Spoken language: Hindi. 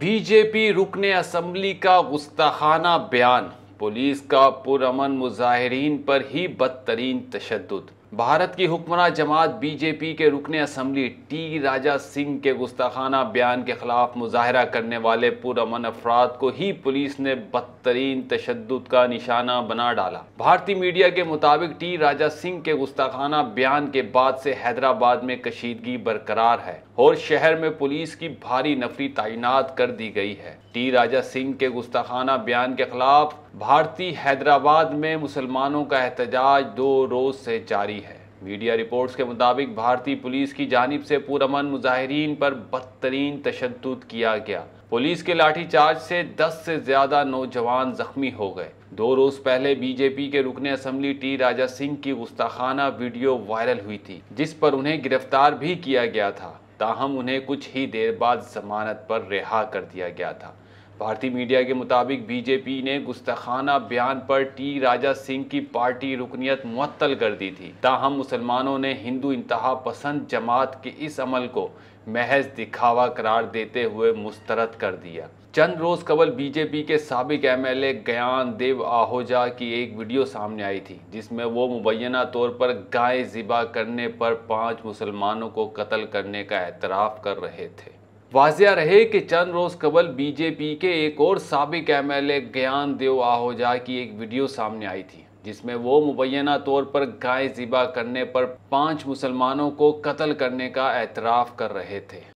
बीजेपी रुकन असम्बली का गुस्ताखाना बयान पुलिस का पुरमन मुजाहरीन पर ही बदतरीन तशद भारत की हुक्मरान जमात बीजेपी के रुकने असम्बली टी राजा सिंह के गुस्ताखाना बयान के खिलाफ मुजाहरा करने वाले पुरमन अफराद को ही पुलिस ने बदतरीन तशद का निशाना बना डाला भारतीय मीडिया के मुताबिक टी राजा सिंह के गुस्ताखाना बयान के बाद से हैदराबाद में कशीदगी बरकरार है और शहर में पुलिस की भारी नफरी तैनात कर दी गई है टी राजा सिंह के गुस्ताखाना बयान के खिलाफ भारतीय हैदराबाद में मुसलमानों का एहतजाज दो रोज से जारी मीडिया रिपोर्ट्स के मुताबिक भारतीय पुलिस की जानब से पुरमन मुजाहरीन पर बदतरीन तशद किया गया पुलिस के लाठीचार्ज से 10 से ज्यादा नौजवान जख्मी हो गए दो रोज पहले बीजेपी के रुकने असम्बली टी राजा सिंह की गुस्ताखाना वीडियो वायरल हुई थी जिस पर उन्हें गिरफ्तार भी किया गया था ताहम उन्हें कुछ ही देर बाद जमानत पर रिहा कर दिया गया था भारतीय मीडिया के मुताबिक बीजेपी ने गुस्ताखाना बयान पर टी राजा सिंह की पार्टी रुकनीत मअतल कर दी थी ताहम मुसलमानों ने हिंदू इंतहा पसंद जमात के इस अमल को महज दिखावा करार देते हुए मुस्तरद कर दिया चंद रोज़ कबल बीजेपी के सबक एम एल ए ज्ञान देव आहोजा की एक वीडियो सामने आई थी जिसमें वो मुबैना तौर पर गाय ज़िबा करने पर पांच मुसलमानों को कत्ल करने का एतराफ़ कर रहे थे वाजिया रहे कि चंद रोज़ कबल बीजेपी के एक और सबक एम एल ए ज्ञान देव आहोजा की एक वीडियो सामने आई थी जिसमें वो मुबैना तौर पर गाय ज़िबा करने पर पांच मुसलमानों को कत्ल करने का एतराफ़ कर रहे थे